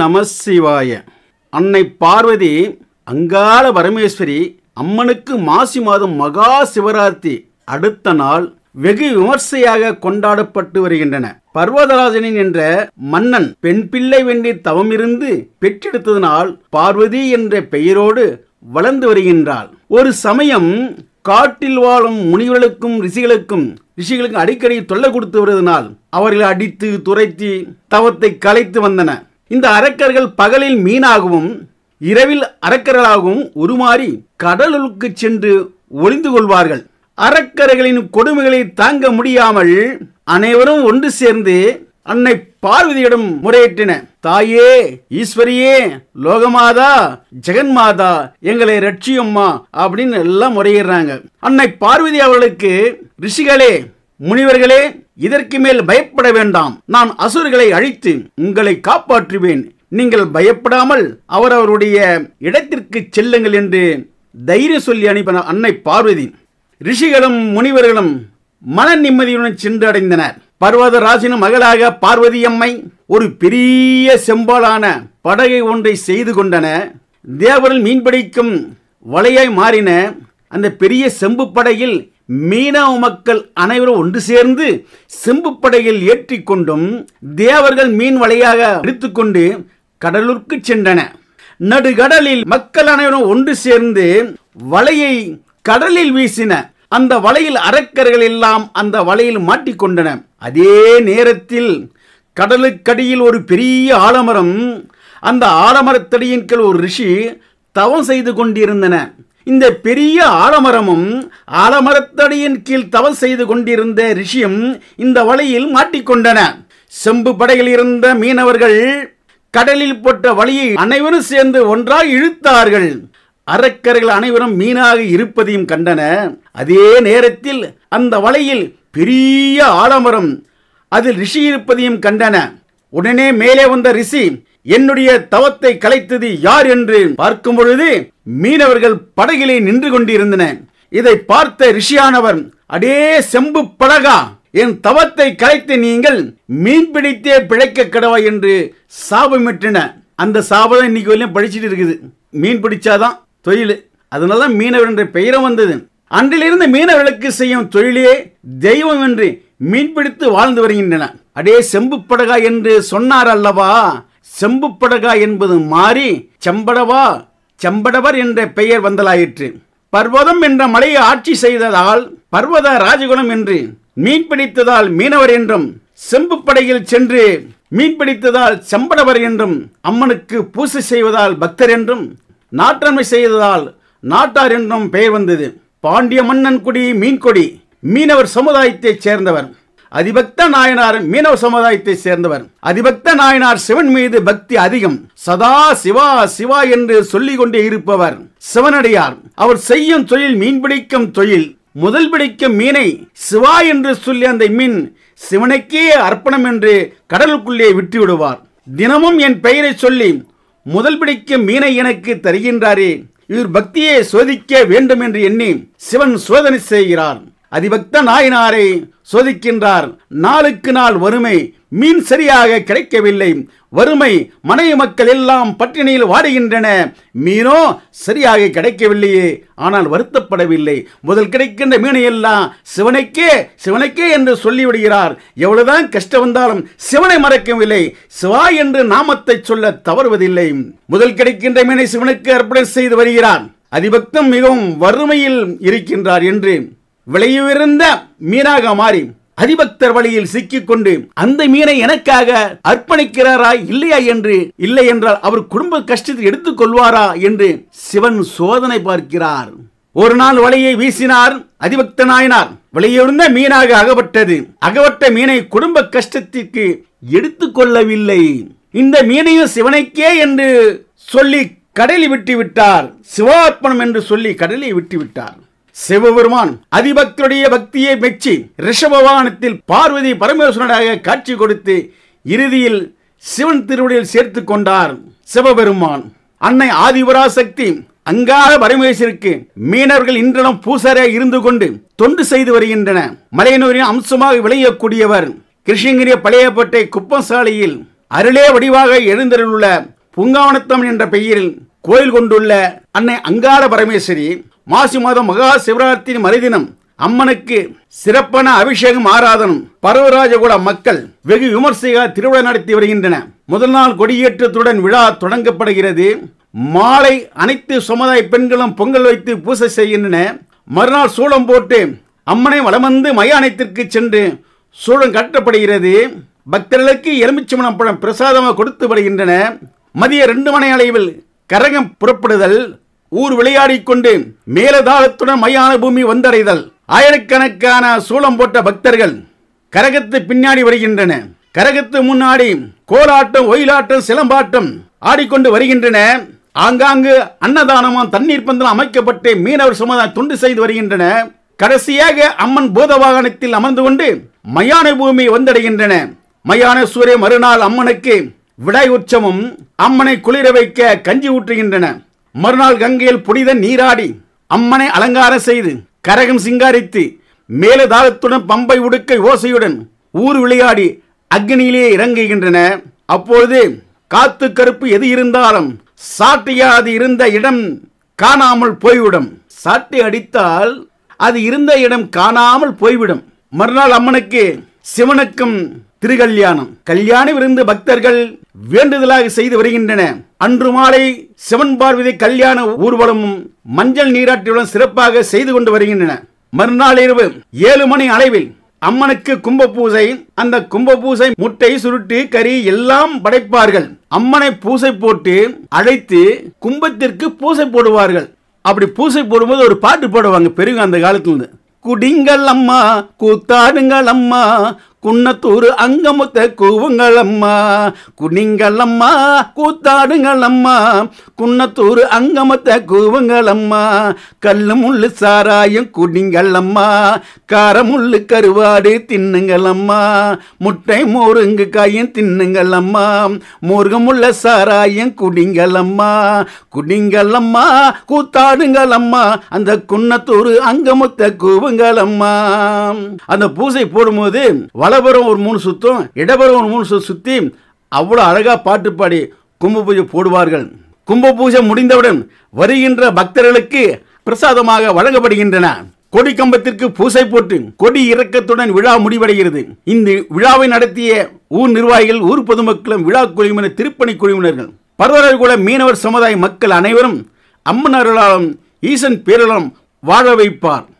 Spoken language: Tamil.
நமசிவாய அன்னை பார்வதி அங்காள பரமேஸ்வரி அம்மனுக்கு மாசி மாதம் மகா சிவராத்திரி அடுத்த நாள் வெகு விமர்சையாக கொண்டாடப்பட்டு வருகின்றன பர்வதராஜனின் என்ற மன்னன் பெண் பிள்ளை வேண்டி தவமிருந்து பெற்றெடுத்ததனால் பார்வதி என்ற பெயரோடு வளர்ந்து வருகின்றாள் ஒரு சமயம் காட்டில் வாழும் முனிவர்களுக்கும் ரிஷிகளுக்கும் ரிஷிகளுக்கும் அடிக்கடி தொல்லை கொடுத்து வருவதனால் அவர்களை அடித்து துரைத்தி தவத்தை கலைத்து வந்தன இந்த அரக்கர்கள் பகலில் மீனாகவும் இரவில் அரக்கர்களாகவும் உருமாறி கடலுக்கு சென்று ஒளிந்து கொள்வார்கள் அரக்கர்களின் கொடுமைகளை தாங்க முடியாமல் அனைவரும் ஒன்று சேர்ந்து அன்னை பார்வதியிடம் முறையிட்டன தாயே ஈஸ்வரியே லோகமாதா ஜெகன்மாதா எங்களை ரட்சியம்மா அப்படின்னு எல்லாம் முறையிடுறாங்க அன்னை பார்வதி அவர்களுக்கு ரிஷிகளே முனிவர்களே இதற்கு மேல் பயப்பட வேண்டாம் நான் அசுர்களை அழித்து உங்களை காப்பாற்றுவேன் நீங்கள் பயப்படாமல் அவரவருடைய இடத்திற்கு செல்லுங்கள் என்று தைரிய சொல்லி அனுப்பின அன்னை பார்வதி ரிஷிகளும் முனிவர்களும் மன நிம்மதியுடன் சென்றடைந்தனர் பர்வதராஜின் மகளாக பார்வதி அம்மை ஒரு பெரிய செம்பாலான படகை ஒன்றை செய்து கொண்டன தேவரில் மீன்பிடிக்கும் வலையாய் மாறின அந்த பெரிய செம்பு படகில் மீனவ மக்கள் அனைவரும் ஒன்று சேர்ந்து செம்பு படையில் ஏற்றிக்கொண்டும் தேவர்கள் மீன் வலையாக எடுத்துக்கொண்டு கடலூர்க்கு சென்றன நடுகடலில் மக்கள் அனைவரும் ஒன்று சேர்ந்து வலையை கடலில் வீசின அந்த வலையில் அரக்கர்கள் எல்லாம் அந்த வலையில் மாட்டிக்கொண்டன அதே நேரத்தில் கடலுக்கடியில் ஒரு பெரிய ஆலமரம் அந்த ஆலமரத்தடியின் கீழ் ஒரு ரிஷி தவம் செய்து கொண்டிருந்தன இந்த பெரிய ஆலமரமும் ஆலமரத்தடியின் கீழ் தவல் செய்து கொண்டிருந்த ரிஷியும் இந்த வலையில் மாட்டிக்கொண்டன செம்பு படையில் இருந்த மீனவர்கள் கடலில் போட்ட வழியை அனைவரும் சேர்ந்து ஒன்றாக இழுத்தார்கள் அரக்கர்கள் அனைவரும் மீனாக இருப்பதையும் கண்டன அதே நேரத்தில் அந்த வலையில் பெரிய ஆலமரம் அதில் ரிஷி இருப்பதையும் கண்டன உடனே மேலே வந்த ரிஷி என்னுடைய தவத்தை கலைத்தது யார் என்று பார்க்கும் பொழுது மீனவர்கள் படகிலே நின்று கொண்டிருந்தன இதை பார்த்த ரிஷியானவர் அடே செம்பு படகா என் தவத்தை கலைத்து நீங்கள் மீன் பிடித்தே பிழைக்க கடவா என்று சாபமிட்டன அந்த சாபம் இன்னைக்கு வரையும் படிச்சுட்டு இருக்குது மீன் பிடிச்சாதான் தொழில் அதனால தான் மீனவர் என்ற பெயரும் வந்தது அன்றிலிருந்து மீனவர்களுக்கு செய்யும் தொழிலே தெய்வம் என்று மீன் பிடித்து வாழ்ந்து வருகின்றன அடே செம்பு படகா என்று சொன்னார் அல்லவா செம்பு படகா என்பது மாறி செம்படவா செம்படவர் என்ற பெயர் வந்தலாயிற்று பர்வதம் என்ற மலையை ஆட்சி செய்ததால் பர்வத ராஜகுணம் என்று மீன் பிடித்ததால் மீனவர் என்றும் செம்பு படையில் சென்று மீன் பிடித்ததால் செம்படவர் என்றும் அம்மனுக்கு பூசை செய்வதால் பக்தர் என்றும் நாற்றமை செய்ததால் நாட்டார் என்றும் பெயர் வந்தது பாண்டிய மன்னன் குடி மீன்கொடி மீனவர் சமுதாயத்தைச் சேர்ந்தவர் அதிபக்த நாயனார் மீனவ சமுதாயத்தை சேர்ந்தவர் அதிபக்த நாயனார் சிவன் மீது பக்தி அதிகம் சதா சிவா சிவா என்று சொல்லிக் கொண்டே இருப்பவர் சிவனடியார் அவர் செய்யும் தொழில் மீன் பிடிக்கும் தொழில் முதல் பிடிக்கும் மீனை சிவா என்று சொல்லி அந்த மீன் சிவனுக்கே அர்ப்பணம் என்று கடலுக்குள்ளே விட்டு விடுவார் தினமும் என் பெயரை சொல்லி முதல் பிடிக்கும் மீனை எனக்கு தருகின்றாரே இவர் பக்தியை சோதிக்க வேண்டும் என்று எண்ணி சிவன் சோதனை செய்கிறார் அதிபக்த நாயினாரை சோதிக்கின்றார் நாளுக்கு நாள் வறுமை மீன் சரியாக கிடைக்கவில்லை வறுமை மனைவி மக்கள் எல்லாம் பட்டினியில் வாடுகின்றன மீனோ சரியாக கிடைக்கவில்லையே ஆனால் வருத்தப்படவில்லை முதல் கிடைக்கின்ற மீனை எல்லாம் சிவனுக்கே சிவனுக்கே என்று சொல்லிவிடுகிறார் எவ்வளவுதான் கஷ்டம் வந்தாலும் சிவனை மறக்கவில்லை சிவா என்று நாமத்தை சொல்ல தவறுவதில்லை முதல் கிடைக்கின்ற மீனை சிவனுக்கு அர்ப்பணம் செய்து வருகிறார் அதிபக்தம் மிகவும் வறுமையில் இருக்கின்றார் என்று விளையுவிருந்த மீனாக மாறி அதிபக்தர் வழியில் சிக்கிக்கொண்டு அந்த மீனை எனக்காக அர்ப்பணிக்கிறாரா இல்லையா என்று இல்லை என்றால் அவர் குடும்ப கஷ்டத்தை எடுத்துக் கொள்வாரா என்று சிவன் சோதனை பார்க்கிறார் ஒரு நாள் வலையை வீசினார் அதிபக்தனாயினார் நாயனார் மீனாக அகப்பட்டது அகப்பட்ட மீனை குடும்ப கஷ்டத்திற்கு எடுத்துக்கொள்ளவில்லை இந்த மீனையும் சிவனைக்கே என்று சொல்லி கடலில் விட்டு விட்டார் சிவார்ப்பணம் என்று சொல்லி கடலில் விட்டு விட்டார் சிவபெருமான் அதிபக்தருடைய பக்தியை மெச்சி ரிஷபவானத்தில் பார்வதி பரமேஸ்வரனாக காட்சி கொடுத்து இறுதியில் சிவன் திருவடியில் சேர்த்து கொண்டார் சிவபெருமான் அன்னை ஆதிபராசக்தி அங்கார பரமேஸ்வருக்கு மீனவர்கள் இன்றனும் பூசாரியாக இருந்து கொண்டு தொண்டு செய்து வருகின்றன மலையனூரின் அம்சமாக விளையக்கூடியவர் கிருஷ்ணகிரிய பழையப்பட்டை குப்பசாலையில் அருளே வடிவாக எழுந்தருளுள்ள புங்காவனத்தம் என்ற பெயரில் கோயில் கொண்டுள்ள அன்னை அங்கார பரமேஸ்வரி மாசி மாதம் மகா சிவராத்திரி மறைதினம் அம்மனுக்கு சிறப்பான அபிஷேகம் ஆராதனம் பரவராஜகுட மக்கள் வெகு விமர்சையாக திருவிழா நடத்தி வருகின்றன முதல் நாள் கொடியேற்றத்துடன் விழா தொடங்கப்படுகிறது மாலை அனைத்து சமுதாய பெண்களும் பொங்கல் வைத்து பூசை செய்கின்றன மறுநாள் சூளம் போட்டு அம்மனை வளமந்து வந்து மயானத்திற்கு சென்று சூழம் கட்டப்படுகிறது பக்தர்களுக்கு எலுமிச்சம்பழம் பழம் பிரசாதமாக கொடுத்து வருகின்றன மதிய ரெண்டு மணி அளவில் கரகம் புறப்படுதல் ஊர் விளையாடி கொண்டு மேலதாளத்துடன் மையான பூமி வந்தடைதல் ஆயிரக்கணக்கான சூளம் போட்ட பக்தர்கள் கரகத்து பின்னாடி வருகின்றன கரகத்து முன்னாடி கோலாட்டம் ஒயிலாட்டம் சிலம்பாட்டம் ஆடிக்கொண்டு வருகின்றன ஆங்காங்கு அன்னதானமும் தண்ணீர் பந்தலம் அமைக்கப்பட்டு மீனவர் சமுதாயம் துண்டு செய்து வருகின்றன கடைசியாக அம்மன் வாகனத்தில் அமர்ந்து கொண்டு மயான பூமி வந்தடைகின்றன மயான சூரிய மறுநாள் அம்மனுக்கு விடை உற்சவம் அம்மனை குளிர வைக்க கஞ்சி ஊற்றுகின்றன மறுநாள் கங்கையில் புனித நீராடி அம்மனை அலங்காரம் செய்து கரகம் சிங்காரித்து தாகத்துடன் பம்பை உடுக்க ஓசையுடன் ஊர் விளையாடி அக்னியிலேயே இறங்குகின்றன அப்பொழுது காத்து கருப்பு எது இருந்தாலும் சாட்டியாது இருந்த இடம் காணாமல் போய்விடும் சாட்டி அடித்தால் அது இருந்த இடம் காணாமல் போய்விடும் மறுநாள் அம்மனுக்கு சிவனுக்கும் திருகல்யாணம் கல்யாண விருந்து பக்தர்கள் வேண்டுதலாக செய்து வருகின்றன அன்று மாலை சிவன் பார்வதி கல்யாண ஊர்வலமும் மஞ்சள் நீராட்டியுடன் சிறப்பாக செய்து கொண்டு வருகின்றன மறுநாள் இரவு ஏழு மணி அளவில் அம்மனுக்கு கும்ப பூசை அந்த கும்ப பூசை முட்டை சுருட்டு கறி எல்லாம் படைப்பார்கள் அம்மனை பூசை போட்டு அழைத்து கும்பத்திற்கு பூசை போடுவார்கள் அப்படி பூசை போடும்போது ஒரு பாட்டு போடுவாங்க பெருங்க அந்த காலத்துல இருந்து குடிங்கள் அம்மா கூத்தாடுங்கள் அம்மா குன்னத்தூர் அங்கமுத்த கூவுங்களம்மா குனிங்களம்மா கூத்தாடுங்களம்மா குன்னத்தூர் அங்கமுத்த கூவுங்களம்மா கல்லு முள்ளு சாராயம் குடிங்களம்மா காரமுள்ளு கருவாடு தின்னுங்களம்மா முட்டை மோருங்கு காயும் தின்னுங்களம்மா முருகமுள்ள சாராயம் குடிங்களம்மா குடிங்களம்மா கூத்தாடுங்களம்மா அந்த குன்னத்தூர் அங்கமுத்த கூவுங்களம்மா அந்த பூசை போடும்போது வள வலபுறம் ஒரு மூணு சுத்தும் இடபுறம் ஒரு மூணு சுத்தம் சுற்றி அவ்வளோ அழகாக பாட்டு பாடி கும்ப பூஜை போடுவார்கள் கும்ப பூஜை முடிந்தவுடன் வருகின்ற பக்தர்களுக்கு பிரசாதமாக வழங்கப்படுகின்றன கொடி கம்பத்திற்கு பூசை போட்டு கொடி இறக்கத்துடன் விழா முடிவடைகிறது இந்த விழாவை நடத்திய ஊர் நிர்வாகிகள் ஊர் பொதுமக்களும் விழா குழுவினர் திருப்பணி குழுவினர்கள் கூட மீனவர் சமுதாய மக்கள் அனைவரும் அம்மனர்களாலும் ஈசன் பேரலும் வாழ வைப்பார்